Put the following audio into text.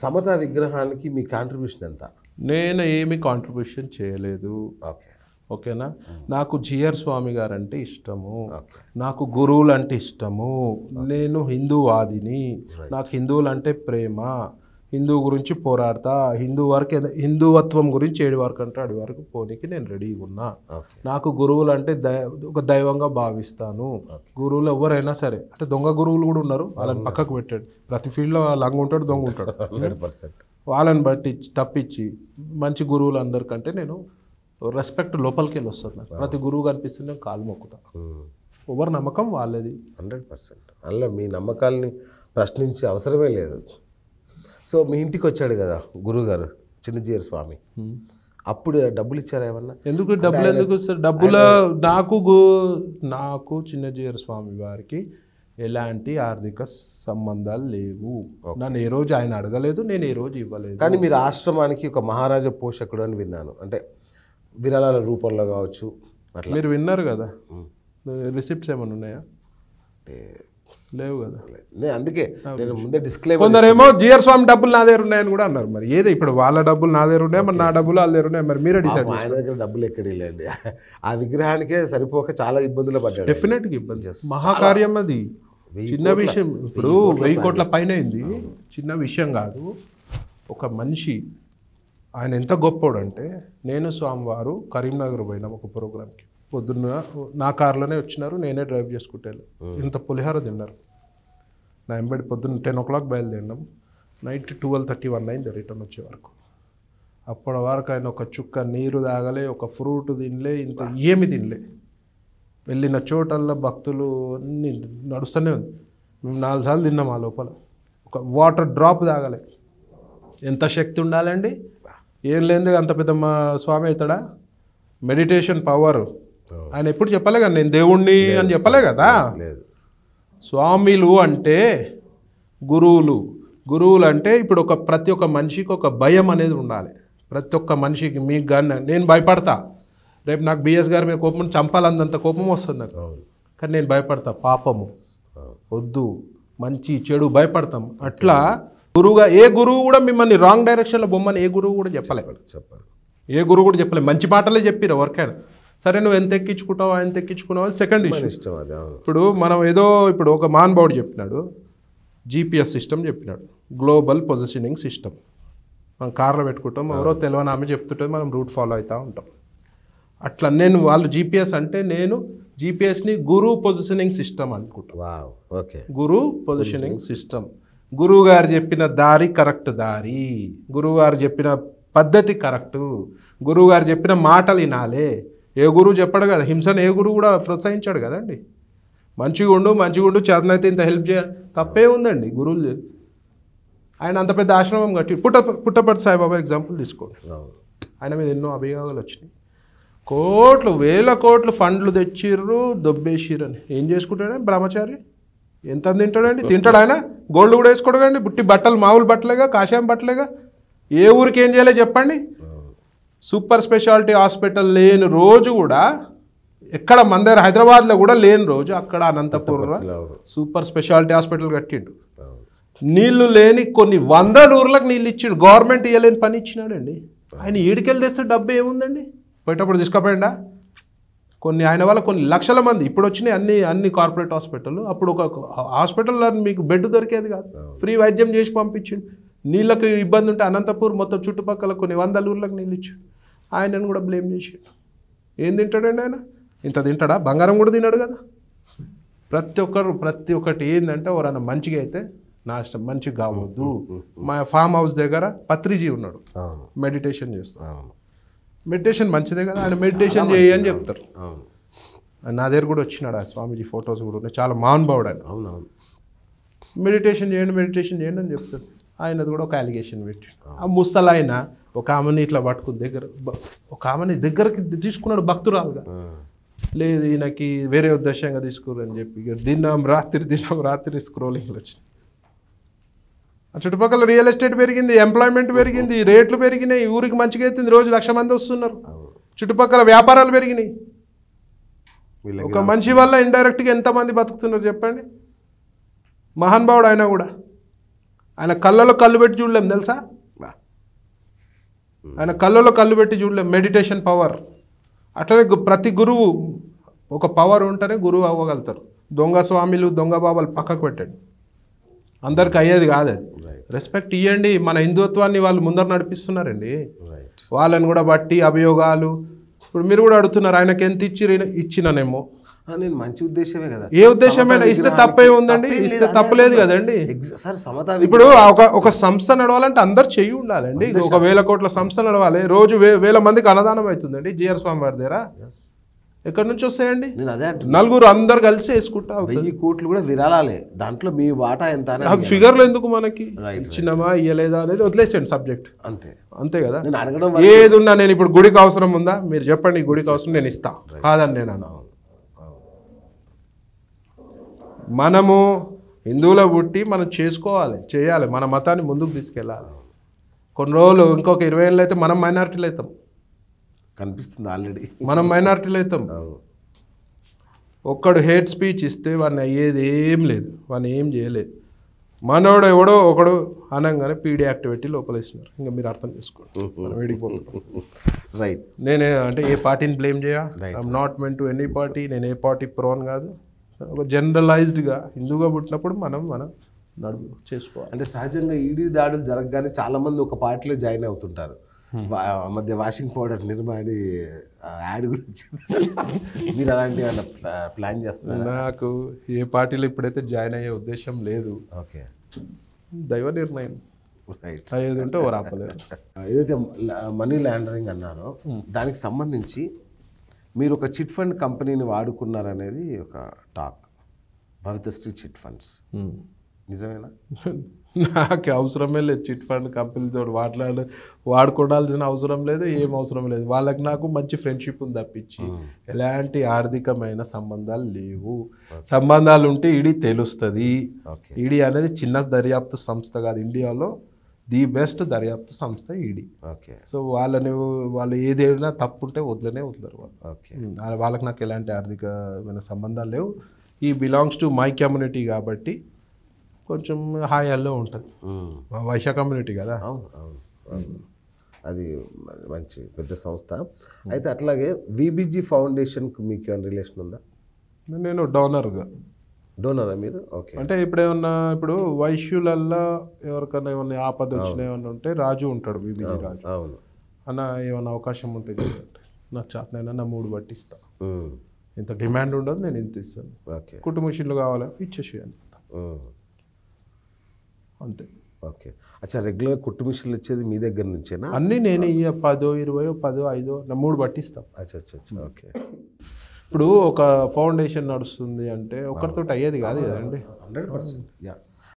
సమత విగ్రహానికి మీ కాంట్రిబ్యూషన్ ఎంత నేను ఏమి కాంట్రిబ్యూషన్ చేయలేదు ఓకే ఓకేనా నాకు జిఆర్ స్వామి గారు అంటే ఇష్టము నాకు గురువులు అంటే ఇష్టము నేను హిందూవాదిని నాకు హిందువులు అంటే ప్రేమ హిందూ గురించి పోరాడతా హిందూ వరకు హిందూత్వం గురించి ఏడు వరకు అంటే అడి వరకు పోనీకి నేను రెడీగా ఉన్నా నాకు గురువులు అంటే ఒక దైవంగా భావిస్తాను గురువులు ఎవరైనా సరే అంటే దొంగ గురువులు కూడా ఉన్నారు వాళ్ళని పక్కకు పెట్టాడు ప్రతి ఫీల్డ్లో లంగ ఉంటాడు దొంగ ఉంటాడు వాళ్ళని బట్టి తప్పించి మంచి గురువులు అందరికంటే నేను రెస్పెక్ట్ లోపలికి వెళ్ళి వస్తాను నాకు ప్రతి గురువు కనిపిస్తుంది నేను కాలు మొక్కుతా ఎవరి నమ్మకం వాళ్ళది హండ్రెడ్ పర్సెంట్ అందులో మీ నమ్మకాలని ప్రశ్నించే అవసరమే లేదు సో మీ ఇంటికి వచ్చాడు కదా గురువుగారు చిన్నజీయర్ స్వామి అప్పుడు డబ్బులు ఇచ్చారా ఏమన్నా ఎందుకు డబ్బులు ఎందుకు సార్ డబ్బుల నాకు నాకు చిన్నజీయర్ స్వామి వారికి ఎలాంటి ఆర్థిక సంబంధాలు లేవు నన్ను ఏ రోజు ఆయన అడగలేదు నేను ఏ రోజు ఇవ్వలేదు కానీ మీరు ఆశ్రమానికి ఒక మహారాజా పోషకుడు అని విన్నాను అంటే విరాళాల రూపంలో కావచ్చు మీరు విన్నారు కదా రిసిప్ట్స్ ఏమైనా ఉన్నాయా అంటే లేవు కదా లేదు అందుకే నేను ముందే డిస్క్లైమ్ కొందరేమో జిఆర్ స్వామి డబ్బులు నా దగ్గర ఉన్నాయని కూడా అన్నారు మరి ఏదో ఇప్పుడు వాళ్ళ డబ్బులు నా దగ్గర ఉన్నాయి మరి నా డబ్బులు వాళ్ళ దగ్గర ఉన్నాయి మరి మీరే డిసైడ్ ఆయన దగ్గర డబ్బులు ఎక్కడ ఆ విగ్రహానికే సరిపోక చాలా ఇబ్బందులు పడ్డాడు డెఫినెట్గా ఇబ్బంది మహాకార్యం అది చిన్న విషయం ఇప్పుడు వెయ్యి కోట్ల పైన అయింది చిన్న విషయం కాదు ఒక మనిషి ఆయన ఎంత గొప్పోడంటే నేను స్వామివారు కరీంనగర్ పోయినాం ఒక ప్రోగ్రామ్కి పొద్దున్న నా కార్లోనే వచ్చినారు నేనే డ్రైవ్ చేసుకుంటాను ఇంత పులిహోర తిన్నారు నా ఎంబడి పొద్దున్న టెన్ ఓ క్లాక్ బయలుదేరినాం నైట్ ట్వెల్వ్ థర్టీ వన్ అయింది రిటర్న్ వచ్చే వరకు అప్పటి వరకు ఆయన ఒక చుక్క నీరు తాగలే ఒక ఫ్రూట్ తినలే ఇంత ఏమి తినలే వెళ్ళిన చోటల్లో భక్తులు అన్ని నడుస్తూనే ఉంది మేము నాలుగు సార్లు తిన్నాం ఆ లోపల ఒక వాటర్ డ్రాప్ తాగలే ఎంత శక్తి ఉండాలండి ఏం లేదు అంత పెద్ద మా స్వామి అవుతాడా మెడిటేషన్ పవర్ ఆయన ఎప్పుడు చెప్పలే కదా నేను దేవుణ్ణి అని చెప్పలే కదా లేదు స్వామిలు అంటే గురువులు గురువులు అంటే ఇప్పుడు ఒక ప్రతి ఒక్క మనిషికి ఒక భయం అనేది ఉండాలి ప్రతి ఒక్క మనిషికి మీకు కానీ నేను భయపడతా రేపు నాకు బిఎస్ గారి మీద కోపం చంపాలన్నంత కోపం వస్తుంది నాకు కానీ నేను భయపడతా పాపము వద్దు మంచి చెడు భయపడతాం అట్లా గురువుగా ఏ గురువు కూడా మిమ్మల్ని రాంగ్ డైరెక్షన్లో బొమ్మని ఏ గురువు కూడా చెప్పలేదు చెప్పాలి ఏ గురువు కూడా చెప్పలేదు మంచి మాటలే చెప్పిరా వర్కాడు సరే నువ్వు ఎంత ఎక్కించుకుంటావు ఆయన తెక్కించుకున్నావు అది సెకండ్ ఇష్టం ఇప్పుడు మనం ఏదో ఇప్పుడు ఒక మాన్ మాన్బావుడు చెప్పినాడు జీపీఎస్ సిస్టమ్ చెప్పినాడు గ్లోబల్ పొజిషనింగ్ సిస్టమ్ మనం కార్లో పెట్టుకుంటాం ఎవరో తెలియని ఆమె చెప్తుంటే మనం రూట్ ఫాలో అవుతూ ఉంటాం అట్లా నేను వాళ్ళు జీపీఎస్ అంటే నేను జీపీఎస్ని గురు పొజిషనింగ్ సిస్టమ్ అనుకుంటాను ఓకే గురు పొజిషనింగ్ సిస్టమ్ గురువు గారు చెప్పిన దారి కరెక్ట్ దారి గురువు గారు చెప్పిన పద్ధతి కరెక్టు గురువు గారు చెప్పిన మాటలు వినాలే ఏ గురువు చెప్పాడు కదా హింసను ఏ గురువు కూడా ప్రోత్సహించాడు కదండి మంచిగా ఉండు మంచిగా ఉండు చేతనైతే ఇంత హెల్ప్ చేయాలి తప్పే ఉందండి గురువులు ఆయన అంత పెద్ద ఆశ్రమం కట్టి పుట్ట పుట్టపర్తి సాయిబాబా ఎగ్జాంపుల్ తీసుకోండి ఆయన మీద ఎన్నో అభియోగాలు వచ్చినాయి కోట్లు వేల కోట్లు ఫండ్లు తెచ్చిర్రు దొబ్బేసిర్రని ఏం చేసుకుంటాడు బ్రహ్మచారి ఎంత తింటాడండి తింటాడు ఆయన గోల్డ్ కూడా వేసుకోడు కండి బుట్టి బట్టలు మామూలు బట్టలేగా కాషాయం బట్టలేగా ఏ ఊరికి ఏం చేయాలి చెప్పండి సూపర్ స్పెషాలిటీ హాస్పిటల్ లేని రోజు కూడా ఎక్కడ మన దగ్గర హైదరాబాద్లో కూడా లేని రోజు అక్కడ అనంతపురంలో సూపర్ స్పెషాలిటీ హాస్పిటల్ కట్టిండు నీళ్లు లేని కొన్ని వందల ఊర్లకు నీళ్ళు ఇచ్చిండు గవర్నమెంట్ ఇవ్వలేని పని ఇచ్చినాడండి ఆయన ఈడికెళ్ళి తెస్తే డబ్బు ఏముందండి పోయేటప్పుడు తీసుకుపోయిండా కొన్ని ఆయన వల్ల కొన్ని లక్షల మంది ఇప్పుడు వచ్చినాయి అన్ని అన్ని కార్పొరేట్ హాస్పిటల్ అప్పుడు ఒక హాస్పిటల్లో మీకు బెడ్ దొరికేది కాదు ఫ్రీ వైద్యం చేసి పంపించిండు నీళ్ళకు ఇబ్బంది ఉంటే అనంతపూర్ మొత్తం చుట్టుపక్కల కొన్ని వందల ఊర్లకు నీళ్ళు ఇచ్చిండు ఆయనను కూడా బ్లేమ్ చేసిండు ఏం తింటాడండి ఆయన ఇంత తింటాడా బంగారం కూడా తిన్నాడు కదా ప్రతి ఒక్కరు ప్రతి ఒక్కటి ఏంటంటే ఎవరైనా మంచిగా అయితే నాశనం మంచిగా కావద్దు మా ఫామ్ హౌస్ దగ్గర పత్రిజీ ఉన్నాడు మెడిటేషన్ చేస్తాను మెడిటేషన్ మంచిదే కదా ఆయన మెడిటేషన్ చేయి అని చెప్తారు నా దగ్గర కూడా వచ్చినాడు ఆ స్వామీజీ ఫొటోస్ కూడా ఉన్నాయి చాలా మహానుభావుడు ఆయన అవునవును మెడిటేషన్ చేయండి మెడిటేషన్ చేయండి అని చెప్తాడు ఆయనది కూడా ఒక అలిగేషన్ పెట్టి ఆ ముసలాయన ఒక ఆమెని ఇట్లా పట్టుకుని దగ్గర ఒక ఆమెని దగ్గరకి తీసుకున్నాడు భక్తురాలుగా లేదు ఈయనకి వేరే ఉద్దేశంగా అని చెప్పి దినం రాత్రి దినం రాత్రి స్క్రోలింగ్లు వచ్చింది ఆ చుట్టుపక్కల రియల్ ఎస్టేట్ పెరిగింది ఎంప్లాయ్మెంట్ పెరిగింది రేట్లు పెరిగినాయి ఊరికి మంచిగా అవుతుంది రోజు లక్ష మంది వస్తున్నారు చుట్టుపక్కల వ్యాపారాలు పెరిగినాయి ఒక మనిషి వల్ల ఇండైరెక్ట్గా ఎంతమంది బతుకుతున్నారు చెప్పండి మహాన్భావుడు ఆయన కూడా ఆయన కళ్ళలో కళ్ళు పెట్టి చూడలేం తెలుసా ఆయన కళ్ళలో కళ్ళు పెట్టి చూడలే మెడిటేషన్ పవర్ అట్లనే ప్రతి గురువు ఒక పవర్ ఉంటేనే గురువు అవ్వగలుగుతారు దొంగ స్వామిలు దొంగ బాబాలు పక్కకు పెట్టాడు అందరికి అయ్యేది కాదు అది రెస్పెక్ట్ ఇవ్వండి మన హిందుత్వాన్ని వాళ్ళు ముందర నడిపిస్తున్నారండి వాళ్ళని కూడా బట్టి అభియోగాలు ఇప్పుడు మీరు కూడా అడుగుతున్నారు ఆయనకి ఎంత ఇచ్చి ఇచ్చిననేమో మంచి ఉద్దేశమే కదా ఏ ఉద్దేశమైనా ఇస్తే తప్పే ఉందండి ఇస్తే తప్పలేదు కదండి సార్ సమత ఇప్పుడు ఒక ఒక సంస్థ నడవాలంటే అందరు చెయ్యి ఉండాలండి ఒక వేల కోట్ల సంస్థ నడవాలి రోజు వేల మందికి అన్నదానం అవుతుందండి జిఆర్ స్వామి వారి దగ్గర ఎక్కడి నుంచి వస్తాయండి నలుగురు అందరు కలిసి వేసుకుంటా వెయ్యి కోట్లు కూడా విరాళాలే దాంట్లో మీ వాటా ఎంత ఫిగర్లు ఎందుకు మనకి ఇచ్చినమా ఇయ్యలేదా అనేది వదిలేసేయండి సబ్జెక్ట్ అంతే అంతే కదా నేను అడగడం ఏది ఉన్నా నేను ఇప్పుడు గుడికి అవసరం ఉందా మీరు చెప్పండి గుడికి అవసరం నేను ఇస్తా కాదని నేను అన్నా మనము హిందువుల పుట్టి మనం చేసుకోవాలి చేయాలి మన మతాన్ని ముందుకు తీసుకెళ్ళాలి కొన్ని రోజులు ఇంకొక ఇరవై ఏళ్ళు అయితే మనం మైనార్టీలు అవుతాం కనిపిస్తుంది ఆల్రెడీ మనం మైనార్టీలు అవుతాం ఒక్కడు హేట్ స్పీచ్ ఇస్తే వాడిని అయ్యేది ఏం లేదు వాడిని ఏం చేయలేదు మనోడు ఎవడో ఒకడు అనగానే పీడీ యాక్ట్ పెట్టి లోపలేసినారు ఇంకా మీరు అర్థం చేసుకోండి రైట్ నేనే అంటే ఏ పార్టీని బ్లేమ్ చేయ I'm not men to any party నేను ఏ పార్టీ ప్రోన్ కాదు ఒక జనరలైజ్డ్గా హిందూగా పుట్టినప్పుడు మనం మనం నడుపు చేసుకోవాలి అంటే సహజంగా ఈడీ దాడులు జరగగానే చాలామంది ఒక పార్టీలో జాయిన్ అవుతుంటారు మధ్య వాషింగ్ పౌడర్ నిర్మాణి యాడ్ గురించి మీరు అలాంటి ప్లాన్ చేస్తున్నారు నాకు ఏ పార్టీలో ఇప్పుడైతే జాయిన్ అయ్యే ఉద్దేశం లేదు ఓకే దైవ నిర్ణయం ఏదైతే మనీ ల్యాండరింగ్ అన్నారో దానికి సంబంధించి మీరు ఒక చిట్ ఫండ్ కంపెనీని వాడుకున్నారనేది ఒక టాక్ భరతశ్రీ చిట్ ఫండ్స్ నిజమేనా నాకు అవసరమే లేదు చిట్ ఫండ్ కంపెనీతో వాట్లాడు వాడుకోవాల్సిన అవసరం లేదు ఏం అవసరం లేదు వాళ్ళకి నాకు మంచి ఫ్రెండ్షిప్ ఉంది తప్పించి ఎలాంటి ఆర్థికమైన సంబంధాలు లేవు సంబంధాలు ఉంటే ఇడి తెలుస్తుంది ఇడి అనేది చిన్న దర్యాప్తు సంస్థ కాదు ఇండియాలో ది బెస్ట్ దర్యాప్తు సంస్థ ఈడీ ఓకే సో వాళ్ళని వాళ్ళు ఏదైనా తప్పు ఉంటే వదిలేనే వదిలేరు వాళ్ళు ఓకే వాళ్ళకి నాకు ఎలాంటి ఆర్థికమైన సంబంధాలు లేవు ఈ బిలాంగ్స్ టు మై కమ్యూనిటీ కాబట్టి కొంచెం హాయ్ హల్లో ఉంటుంది వైశా కమ్యూనిటీ కదా అది మంచి పెద్ద సంస్థ అయితే అట్లాగే విబిజీ ఫౌండేషన్కి మీకు ఏమైనా రిలేషన్ ఉందా నేను డోనర్గా డోనరా మీరు ఓకే అంటే ఇప్పుడు ఏమన్నా ఇప్పుడు వైశ్యులల్లా ఎవరికైనా ఏమన్నా ఆపద వచ్చినా ఏమన్నా ఉంటే రాజు ఉంటాడు బీబీజీ రాజు అవును అన్న ఏమన్నా అవకాశం ఉంటే నా నాకు చేతనైనా నా మూడు పట్టిస్తా ఇంత డిమాండ్ ఉండదు నేను ఇంత ఇస్తాను ఓకే కుటుంబ విషయంలో కావాలి ఇచ్చేసి అంతే ఓకే అచ్చా రెగ్యులర్ కుట్టు మిషన్లు వచ్చేది మీ దగ్గర నుంచేనా అన్నీ నేను పదో ఇరవయో పదో ఐదో నా మూడు పట్టిస్తాం అచ్చా అచ్చా ఓకే ఇప్పుడు ఒక ఫౌండేషన్ నడుస్తుంది అంటే ఒకరితో అయ్యేది కాదు కదండి హండ్రెడ్ పర్సెంట్